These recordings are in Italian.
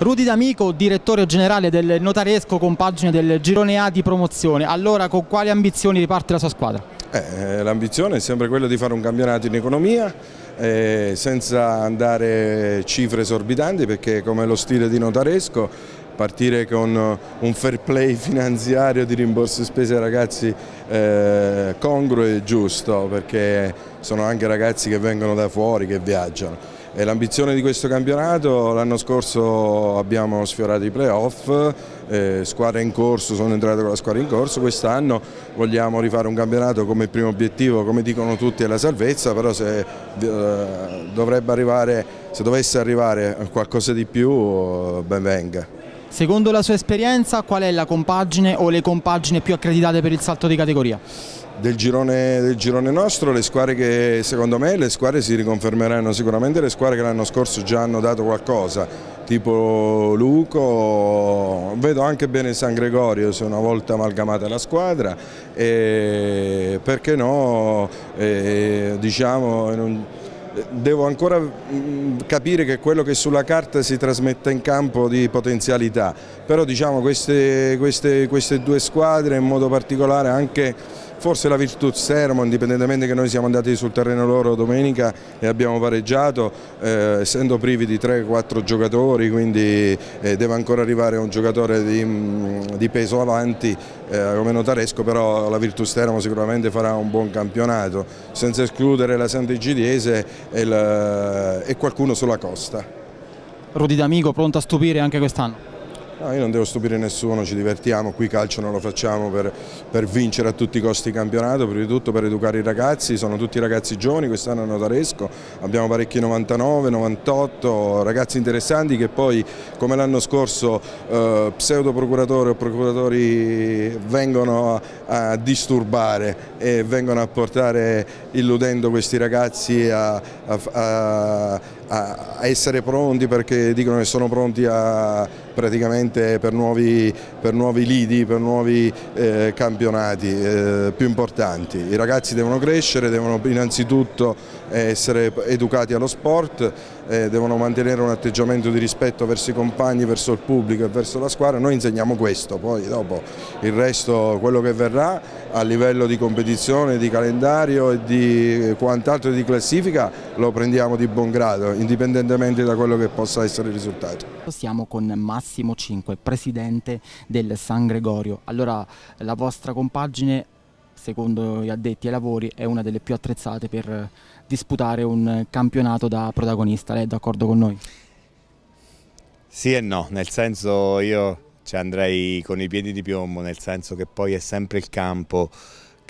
Rudi D'Amico, direttore generale del Notaresco compagine del girone A di promozione. Allora con quali ambizioni riparte la sua squadra? Eh, l'ambizione è sempre quella di fare un campionato in economia eh, senza andare cifre esorbitanti perché come lo stile di Notaresco partire con un fair play finanziario di rimborso spese ai ragazzi eh, congruo e giusto perché sono anche ragazzi che vengono da fuori, che viaggiano è l'ambizione di questo campionato, l'anno scorso abbiamo sfiorato i playoff, eh, squadra in corso, sono entrato con la squadra in corso, quest'anno vogliamo rifare un campionato come primo obiettivo, come dicono tutti, è la salvezza, però se, eh, arrivare, se dovesse arrivare qualcosa di più ben venga. Secondo la sua esperienza qual è la compagine o le compagine più accreditate per il salto di categoria? del girone, del girone, nostro, le squadre che secondo me le squadre si riconfermeranno sicuramente le squadre che l'anno scorso già hanno dato qualcosa, tipo Luco, vedo anche bene San Gregorio se una volta amalgamata la squadra e perché no, e, diciamo devo ancora mm, capire che quello che sulla carta si trasmette in campo di potenzialità, però diciamo queste, queste, queste due squadre in modo particolare anche forse la Virtus Sermo, indipendentemente che noi siamo andati sul terreno loro domenica e abbiamo pareggiato, eh, essendo privi di 3-4 giocatori, quindi eh, deve ancora arrivare un giocatore di, mm, di peso avanti eh, come Notaresco, però la Virtus Sermo sicuramente farà un buon campionato, senza escludere la Sant'Egidiese e, qualcuno sulla costa. Rudy D'Amico pronto a stupire anche quest'anno? No, io non devo stupire nessuno, ci divertiamo, qui calcio non lo facciamo per, per, vincere a tutti i costi il campionato, prima di tutto per educare i ragazzi, sono tutti ragazzi giovani, quest'anno hanno notaresco, abbiamo parecchi 99, 98, ragazzi interessanti che poi come l'anno scorso eh, pseudo procuratori o procuratori vengono a, a disturbare e vengono a portare illudendo questi ragazzi a, a, a a, essere pronti perché dicono che sono pronti a, praticamente per nuovi, per nuovi lidi, per nuovi eh, campionati eh, più importanti. I ragazzi devono crescere, devono innanzitutto eh, essere educati allo sport, eh, devono mantenere un atteggiamento di rispetto verso i compagni, verso il pubblico e verso la squadra. Noi insegniamo questo, poi dopo il resto, quello che verrà a livello di competizione, di calendario e di eh, quant'altro di classifica lo prendiamo di buon grado indipendentemente da quello che possa essere il risultato. Siamo con Massimo Cinque, presidente del San Gregorio. Allora la vostra compagine secondo gli addetti ai lavori, è una delle più attrezzate per disputare un campionato da protagonista. Lei è d'accordo con noi? Sì e no, nel senso io ci andrei con i piedi di piombo, nel senso che poi è sempre il campo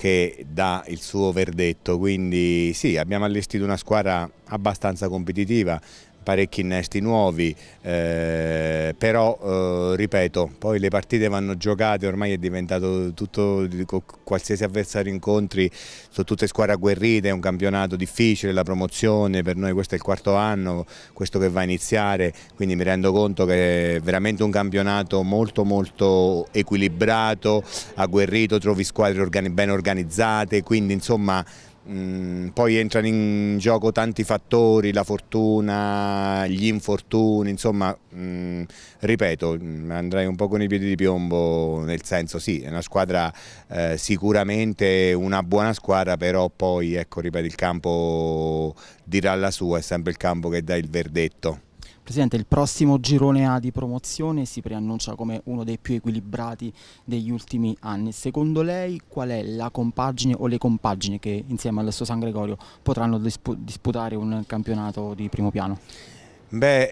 che dà il suo verdetto, quindi sì abbiamo allestito una squadra abbastanza competitiva, parecchi innesti nuovi, eh, però eh, ripeto, poi le partite vanno giocate, ormai è diventato tutto, dico, qualsiasi avversario incontri, sono tutte squadre agguerrite, è un campionato difficile, la promozione, per noi questo è il quarto anno, questo che va a iniziare, quindi mi rendo conto che è veramente un campionato molto molto equilibrato, agguerrito, trovi squadre organi ben organizzate, quindi insomma Mm, poi entrano in gioco tanti fattori, la fortuna, gli infortuni, insomma, mm, ripeto, mm, andrei un po' con i piedi di piombo, nel senso sì, è una squadra eh, sicuramente una buona squadra, però poi, ecco, ripeto, il campo dirà la sua, è sempre il campo che dà il verdetto. Presidente, il prossimo girone A di promozione si preannuncia come uno dei più equilibrati degli ultimi anni. Secondo lei qual è la compagine o le compagini che insieme all'Esso San Gregorio potranno disputare un campionato di primo piano? Beh,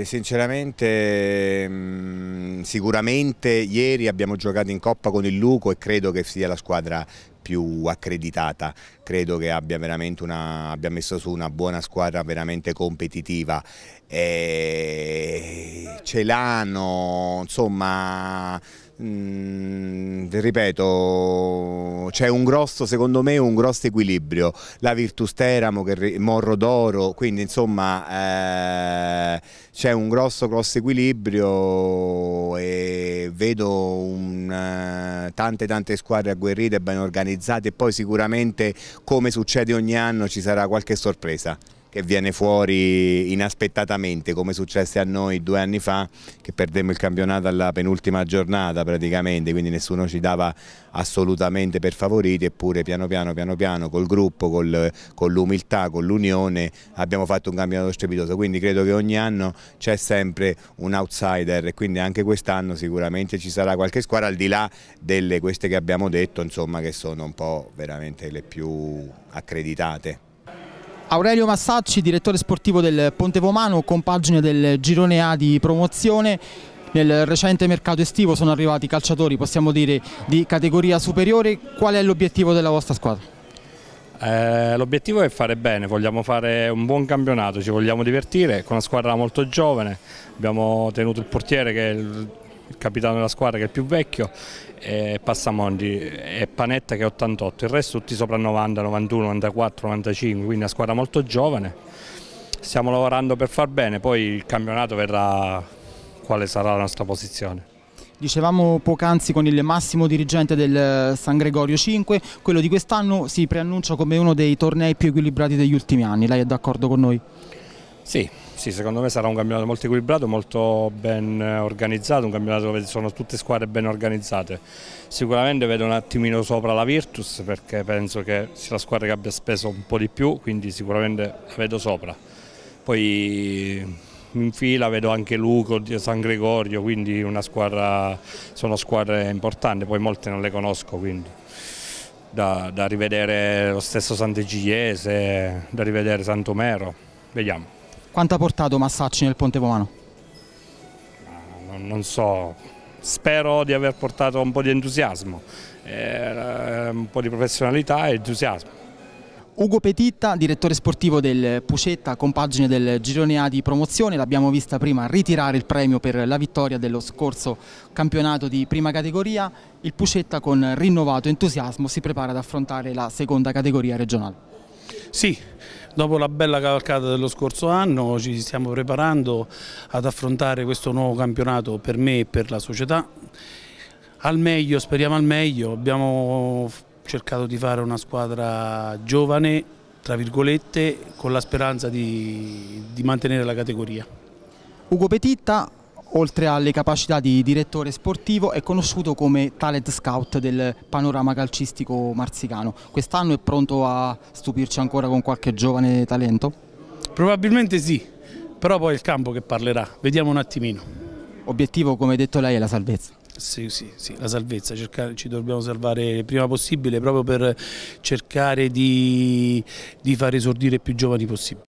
eh, sinceramente mh, mm, sicuramente ieri abbiamo giocato in Coppa con il Luco e credo che sia la squadra più accreditata, credo che abbia, veramente una, abbia messo su una buona squadra veramente competitiva. E ce l'hanno, insomma... Mm, ripeto, c'è un grosso, secondo me, un grosso equilibrio. La Virtus Teramo, che Morro d'Oro, quindi insomma eh, c'è un grosso, grosso equilibrio e vedo un eh, tante tante squadre agguerrite e ben organizzate e poi sicuramente come succede ogni anno ci sarà qualche sorpresa che viene fuori inaspettatamente come successe a noi due anni fa che perdemmo il campionato alla penultima giornata praticamente quindi nessuno ci dava assolutamente per favoriti eppure piano piano piano piano col gruppo, col, con l'umiltà, con l'unione abbiamo fatto un campionato strepitoso quindi credo che ogni anno c'è sempre un outsider e quindi anche quest'anno sicuramente ci sarà qualche squadra al di là delle queste che abbiamo detto insomma che sono un po' veramente le più accreditate. Aurelio Massacci, direttore sportivo del Ponte Pomano, compagine del girone A di promozione. Nel recente mercato estivo sono arrivati calciatori, possiamo dire, di categoria superiore. Qual è l'obiettivo della vostra squadra? Eh, L'obiettivo è fare bene, vogliamo fare un buon campionato, ci vogliamo divertire con una squadra molto giovane, abbiamo tenuto il portiere che è il il capitano della squadra che è il più vecchio, e Passamonti e Panetta che è 88, il resto tutti sopra 90, 91, 94, 95, quindi una squadra molto giovane. Stiamo lavorando per far bene, poi il campionato verrà quale sarà la nostra posizione. Dicevamo poc'anzi con il massimo dirigente del eh, San Gregorio 5, quello di quest'anno si preannuncia come uno dei tornei più equilibrati degli ultimi anni, lei è d'accordo con noi? Sì, sì, secondo me sarà un campionato molto equilibrato, molto ben eh, organizzato, un campionato dove sono tutte squadre ben organizzate. Sicuramente vedo un attimino sopra la Virtus perché penso che sia la squadra che abbia speso un po' di più, quindi sicuramente la vedo sopra. Poi mm, in fila vedo anche Luco, San Gregorio, quindi squadra, sono squadre importanti, poi molte non le conosco, quindi da, da rivedere lo stesso Sant'Egiese, da rivedere Santomero, vediamo. Quanto ha portato Massacci nel Ponte Pomano? Non, non so, spero di aver portato un po' di entusiasmo, eh, un po' di professionalità e entusiasmo. Ugo Petitta, direttore sportivo del Pucetta, compagine del girone A di promozione, l'abbiamo vista prima ritirare il premio per la vittoria dello scorso campionato di prima categoria. Il Pucetta con rinnovato entusiasmo si prepara ad affrontare la seconda categoria regionale. Sì, Dopo la bella cavalcata dello scorso anno ci stiamo preparando ad affrontare questo nuovo campionato per me e per la società. Al meglio, speriamo al meglio, abbiamo cercato di fare una squadra giovane, tra virgolette, con la speranza di, di mantenere la categoria. Ugo Petitta, oltre alle capacità di direttore sportivo è conosciuto come talent scout del panorama calcistico marzicano Quest'anno è pronto a stupirci ancora con qualche giovane talento? Probabilmente sì, però poi è il campo che parlerà, vediamo un attimino. Obiettivo come detto lei è la salvezza? Sì, sì, sì, la salvezza, cercare, ci dobbiamo salvare il prima possibile proprio per cercare di, di far esordire più giovani possibile.